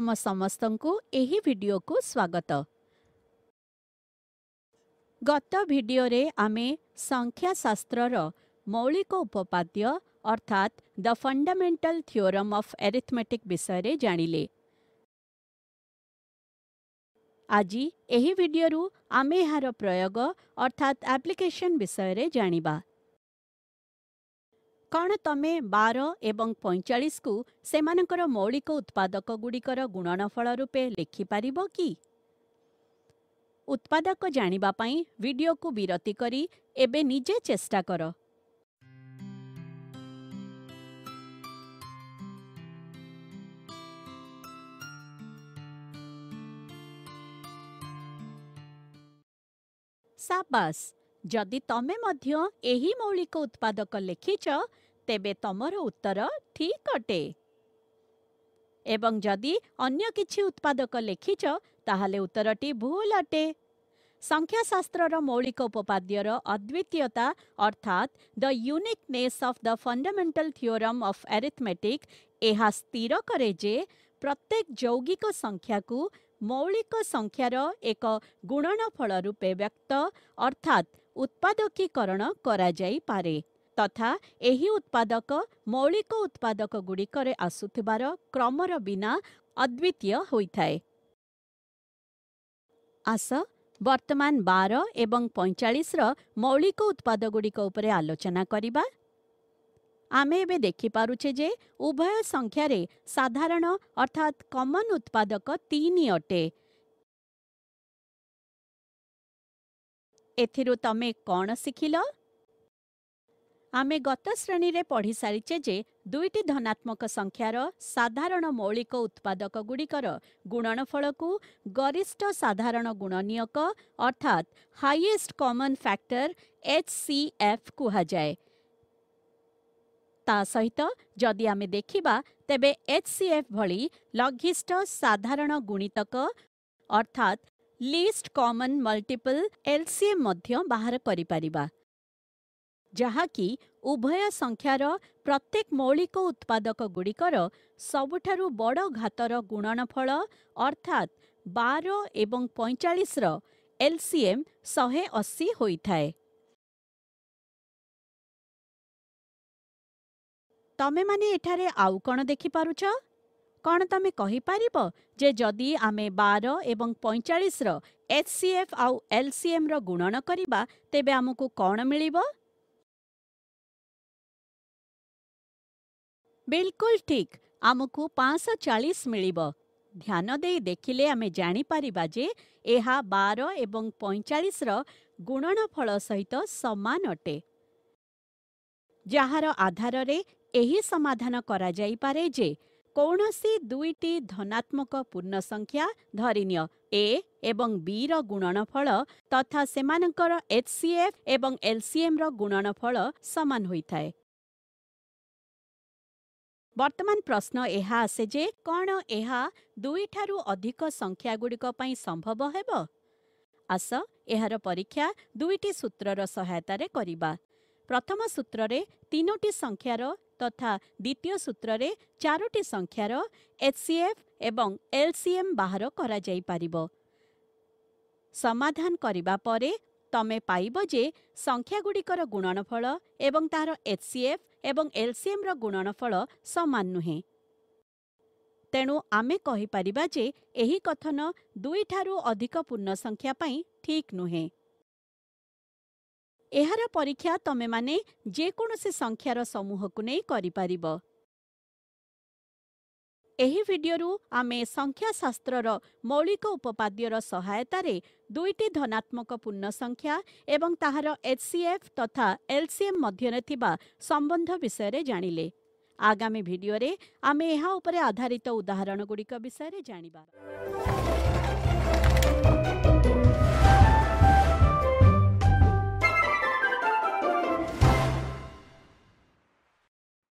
तम समस्तंकु एही भिडियो को स्वागत गत भिडियो रे आमे संख्या शास्त्र र मौलिक उपपाद्य अर्थात the fundamental theorem of arithmetic विषय रे जानिले आज एही भिडियो रु आमे हार प्रयोग अर्थात एप्लीकेशन विषय रे जानिबा କ'ଣ ତମେ ବାର ଏବଂ ପଇଁଚାଳିଶକୁ ସେମାନଙ୍କର ମୌଳିକ ଉତ୍ପାଦକ ଉତ୍ପାଦକଗୁଡ଼ିକର ଗୁଣନଫଳ ରୂପେ ଲେଖିପାରିବ କି ଉତ୍ପାଦକ ଜାଣିବା ପାଇଁ ଭିଡ଼ିଓକୁ ବିରତି କରି ଏବେ ନିଜେ ଚେଷ୍ଟା କର ସାବାସ୍ ଯଦି ତମେ ମଧ୍ୟ ଏହି ମୌଳିକ ଉତ୍ପାଦକ ଲେଖିଛ ତେବେ ତମର ଉତ୍ତର ଠିକ୍ ଅଟେ ଏବଂ ଯଦି ଅନ୍ୟ କିଛି ଉତ୍ପାଦକ ଲେଖିଛ ତାହେଲେ ଉତ୍ତରଟି ଭୁଲ ଅଟେ ସଂଖ୍ୟାଶାସ୍ତ୍ରର ମୌଳିକ ଉପପାଦ୍ୟର ଅଦ୍ୱିତୀୟତା ଅର୍ଥାତ୍ the uniqueness of the fundamental theorem of arithmetic ଏହା ସ୍ଥିର କରେ ଯେ ପ୍ରତ୍ୟେକ ଯୌଗିକ ସଂଖ୍ୟାକୁ ମୌଳିକ ସଂଖ୍ୟାର ଏକ ଗୁଣନଫଳ ରୂପେ ବ୍ୟକ୍ତ ଅର୍ଥାତ୍ ଉତ୍ପାଦକୀକରଣ କରାଯାଇପାରେ ତଥା ଏହି ଉତ୍ପାଦକ ମୌଳିକ ଉତ୍ପାଦକ ଗୁଡ଼ିକରେ ଆସୁଥିବାର କ୍ରମର ବିନା ଅଦ୍ୱିତୀୟ ହୋଇଥାଏ ଆସ ବର୍ତ୍ତମାନ ବାର ଏବଂ ପଇଁଚାଳିଶର ମୌଳିକ ଉତ୍ପାଦଗୁଡ଼ିକ ଉପରେ ଆଲୋଚନା କରିବା ଆମେ ଏବେ ଦେଖିପାରୁଛେ ଯେ ଉଭୟ ସଂଖ୍ୟାରେ ସାଧାରଣ ଅର୍ଥାତ୍ କମନ୍ ଉତ୍ପାଦକ ତିନି ଅଟେ ଏଥିରୁ ତମେ କ'ଣ ଶିଖିଲ ଆମେ ଗତ ଶ୍ରେଣୀରେ ପଢ଼ିସାରିଛେ ଯେ ଦୁଇଟି ଧନାତ୍ମକ ସଂଖ୍ୟାର ସାଧାରଣ ମୌଳିକ ଉତ୍ପାଦକଗୁଡ଼ିକର ଗୁଣନଫଳକୁ ଗରିଷ୍ଠ ସାଧାରଣ ଗୁଣନୀୟକ ଅର୍ଥାତ୍ highest common factor H C F କୁହାଯାଏ ତା ସହିତ ଯଦି ଆମେ ଦେଖିବା ତେବେ ଏଚ୍ ସି ଏଫ୍ ଭଳି ଲଘିଷ୍ଠ ସାଧାରଣ ଗୁଣିତକ ଅର୍ଥାତ୍ ଲିଷ୍ଟ କମନ୍ ମଲ୍ଟିପଲ୍ ଏଲ୍ସିଏମ୍ ମଧ୍ୟ ବାହାର କରିପାରିବା ଯାହାକି ଉଭୟ ସଂଖ୍ୟାର ପ୍ରତ୍ୟେକ ମୌଳିକ ଉତ୍ପାଦକଗୁଡ଼ିକର ସବୁଠାରୁ ବଡ଼ ଘାତର ଗୁଣନଫଳ ଅର୍ଥାତ୍ ବାର ଏବଂ ପଇଁଚାଳିଶର ଏଲ୍ସିଏମ୍ ଶହେ ଅଶୀ ହୋଇଥାଏ ତମେମାନେ ଏଠାରେ ଆଉ କ'ଣ ଦେଖିପାରୁଛ କ'ଣ ତମେ କହିପାରିବ ଯେ ଯଦି ଆମେ ବାର ଏବଂ ପଇଁଚାଳିଶର ଏଚ୍ ସି ଏଫ୍ ଆଉ ଏଲ୍ ସି ଏମ୍ର ଗୁଣନ କରିବା ତେବେ ଆମକୁ କ'ଣ ମିଳିବ ବିଲକୁଲ ଠିକ୍ ଆମକୁ ପାଞ୍ଚଶହ ଚାଳିଶ ମିଳିବ ଧ୍ୟାନ ଦେଇ ଦେଖିଲେ ଆମେ ଜାଣିପାରିବା ଯେ ଏହା ବାର ଏବଂ ପଇଁଚାଳିଶର ଗୁଣନ ଫଳ ସହିତ ସମାନ ଅଟେ ଯାହାର ଆଧାରରେ ଏହି ସମାଧାନ କରାଯାଇପାରେ ଯେ କୌଣସି ଦୁଇଟି ଧନାତ୍ମକ ପୂର୍ଣ୍ଣ ସଂଖ୍ୟା ଧରିନିଅ ଏ ଏବଂ ବିର ଗୁଣନ ଫଳ ତଥା ସେମାନଙ୍କର ଏଚ୍ସିଏଫ୍ ଏବଂ ଏଲ୍ସିଏମ୍ର ଗୁଣନ ଫଳ ସମାନ ହୋଇଥାଏ ବର୍ତ୍ତମାନ ପ୍ରଶ୍ନ ଏହା ଆସେ ଯେ କ'ଣ ଏହା ଦୁଇଠାରୁ ଅଧିକ ସଂଖ୍ୟାଗୁଡ଼ିକ ପାଇଁ ସମ୍ଭବ ହେବ ଆସ ଏହାର ପରୀକ୍ଷା ଦୁଇଟି ସୂତ୍ରର ସହାୟତାରେ କରିବା ପ୍ରଥମ ସୂତ୍ରରେ ତିନୋଟି ସଂଖ୍ୟାର ତଥା ଦ୍ୱିତୀୟ ସୂତ୍ରରେ ଚାରୋଟି ସଂଖ୍ୟାର ଏଚ୍ସିଏଫ୍ ଏବଂ ଏଲ୍ସିଏମ୍ ବାହାର କରାଯାଇପାରିବ ସମାଧାନ କରିବା ପରେ ତମେ ପାଇବ ଯେ ସଂଖ୍ୟାଗୁଡ଼ିକର ଗୁଣନଫଳ ଏବଂ ତାହାର ଏଚ୍ସିଏଫ୍ ଏବଂ ଏଲ୍ସିଏମ୍ର ଗୁଣନଫଳ ସମାନ ନୁହେଁ ତେଣୁ ଆମେ କହିପାରିବା ଯେ ଏହି କଥନ ଦୁଇଠାରୁ ଅଧିକ ପୂର୍ଣ୍ଣ ସଂଖ୍ୟା ପାଇଁ ଠିକ୍ ନୁହେଁ ଏହାର ପରୀକ୍ଷା ତମେମାନେ ଯେକୌଣସି ସଂଖ୍ୟାର ସମୂହକୁ ନେଇ କରିପାରିବ ଏହି ଭିଡ଼ିଓରୁ ଆମେ ସଂଖ୍ୟାଶାସ୍ତ୍ରର ମୌଳିକ ଉପପାଦ୍ୟର ସହାୟତାରେ ଦୁଇଟି ଧନାତ୍ମକ ପୂର୍ଣ୍ଣ ସଂଖ୍ୟା ଏବଂ ତାହାର ଏଚ୍ସିଏଫ୍ ତଥା ଏଲ୍ସିଏମ୍ ମଧ୍ୟରେ ଥିବା ସମ୍ବନ୍ଧ ବିଷୟରେ ଜାଣିଲେ ଆଗାମୀ ଭିଡ଼ିଓରେ ଆମେ ଏହା ଉପରେ ଆଧାରିତ ଉଦାହରଣଗୁଡ଼ିକ ବିଷୟରେ ଜାଣିବା